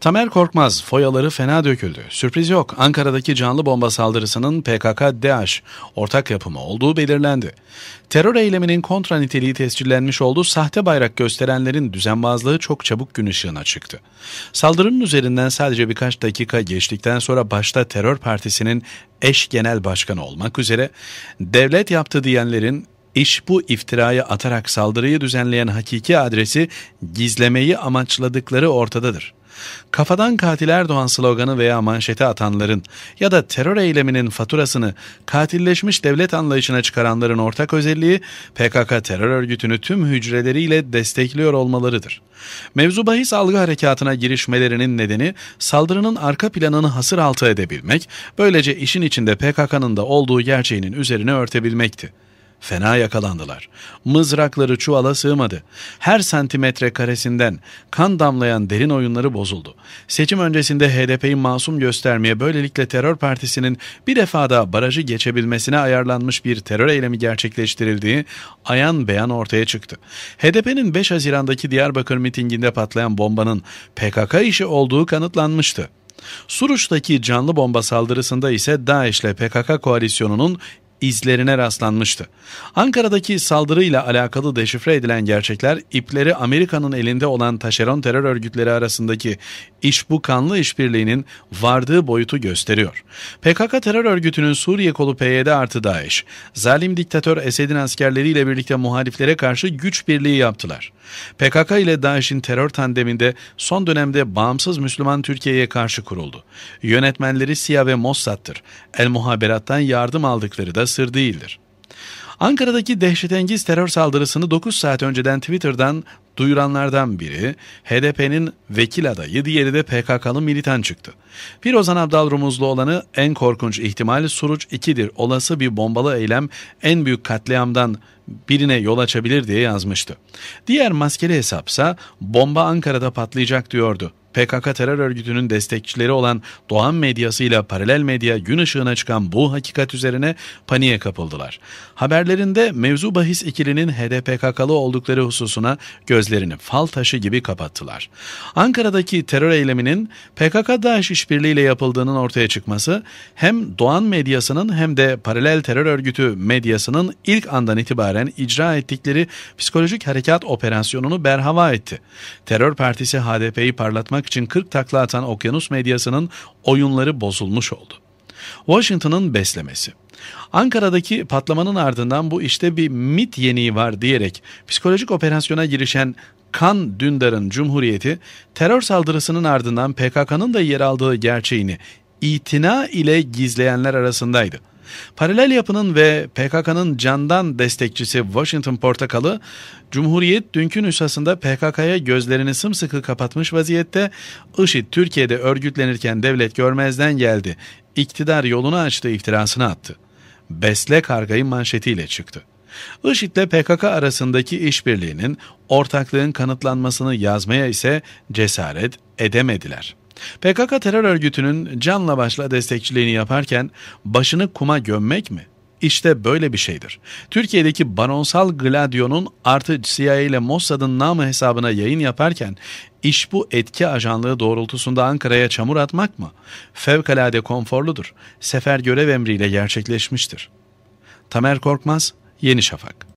Tamer Korkmaz, foyaları fena döküldü. Sürpriz yok, Ankara'daki canlı bomba saldırısının PKK-DAEŞ ortak yapımı olduğu belirlendi. Terör eyleminin kontra niteliği tescillenmiş oldu, sahte bayrak gösterenlerin düzenbazlığı çok çabuk gün ışığına çıktı. Saldırının üzerinden sadece birkaç dakika geçtikten sonra başta terör partisinin eş genel başkanı olmak üzere, devlet yaptı diyenlerin İş bu iftirayı atarak saldırıyı düzenleyen hakiki adresi gizlemeyi amaçladıkları ortadadır. Kafadan katil Erdoğan sloganı veya manşete atanların ya da terör eyleminin faturasını katilleşmiş devlet anlayışına çıkaranların ortak özelliği PKK terör örgütünü tüm hücreleriyle destekliyor olmalarıdır. Mevzu bahis algı harekatına girişmelerinin nedeni saldırının arka planını hasır altı edebilmek, böylece işin içinde PKK'nın da olduğu gerçeğinin üzerine örtebilmekti. Fena yakalandılar. Mızrakları çuvala sığmadı. Her santimetre karesinden kan damlayan derin oyunları bozuldu. Seçim öncesinde HDP'yi masum göstermeye böylelikle terör partisinin bir defada barajı geçebilmesine ayarlanmış bir terör eylemi gerçekleştirildiği ayan beyan ortaya çıktı. HDP'nin 5 Haziran'daki Diyarbakır mitinginde patlayan bombanın PKK işi olduğu kanıtlanmıştı. Suruç'taki canlı bomba saldırısında ise DAEŞ'le PKK koalisyonunun izlerine rastlanmıştı. Ankara'daki saldırıyla alakalı deşifre edilen gerçekler ipleri Amerika'nın elinde olan taşeron terör örgütleri arasındaki iş bu kanlı işbirliğinin vardığı boyutu gösteriyor. PKK terör örgütünün Suriye kolu PYD artı DAEŞ, zalim diktatör Esed'in askerleriyle birlikte muhaliflere karşı güç birliği yaptılar. PKK ile DAEŞ'in terör tandeminde son dönemde bağımsız Müslüman Türkiye'ye karşı kuruldu. Yönetmenleri SİA ve Mossad'tır. El Muhaberat'tan yardım aldıkları da münhasır değildir. Ankara'daki dehşetengiz terör saldırısını 9 saat önceden Twitter'dan duyuranlardan biri HDP'nin vekil adayı, diğeri de PKK'lı militan çıktı. Bir Ozan Abdal Rumuzlu olanı en korkunç ihtimal Suruç 2'dir. Olası bir bombalı eylem en büyük katliamdan birine yol açabilir diye yazmıştı. Diğer maskeli hesapsa bomba Ankara'da patlayacak diyordu. PKK terör örgütünün destekçileri olan Doğan medyası ile paralel medya gün ışığına çıkan bu hakikat üzerine paniğe kapıldılar. Haberlerinde mevzu bahis ikilinin HDPKK'lı oldukları hususuna gözlerini fal taşı gibi kapattılar. Ankara'daki terör eyleminin PKK-DAEŞ işbirliğiyle yapıldığının ortaya çıkması hem Doğan medyasının hem de paralel terör örgütü medyasının ilk andan itibaren icra ettikleri psikolojik harekat operasyonunu berhava etti. Terör Partisi HDP'yi parlatmak için 40 takla atan okyanus medyasının oyunları bozulmuş oldu. Washington'ın beslemesi. Ankara'daki patlamanın ardından bu işte bir mit yeniği var diyerek psikolojik operasyona girişen Kan Dündar'ın Cumhuriyeti terör saldırısının ardından PKK'nın da yer aldığı gerçeğini itina ile gizleyenler arasındaydı. Paralel yapının ve PKK'nın candan destekçisi Washington Portakalı, Cumhuriyet dünkü nüshasında PKK'ya gözlerini sımsıkı kapatmış vaziyette IŞİD Türkiye'de örgütlenirken devlet görmezden geldi, iktidar yolunu açtı iftirasını attı. Besle kargayı manşetiyle çıktı. IŞİD'le PKK arasındaki işbirliğinin, ortaklığın kanıtlanmasını yazmaya ise cesaret edemediler. PKK terör örgütünün canla başla destekçiliğini yaparken başını kuma gömmek mi? İşte böyle bir şeydir. Türkiye'deki baronsal Gladio'nun artı CIA ile Mossad'ın namı hesabına yayın yaparken iş bu etki ajanlığı doğrultusunda Ankara'ya çamur atmak mı? Fevkalade konforludur. Sefer görev emriyle gerçekleşmiştir. Tamer Korkmaz, Yeni Şafak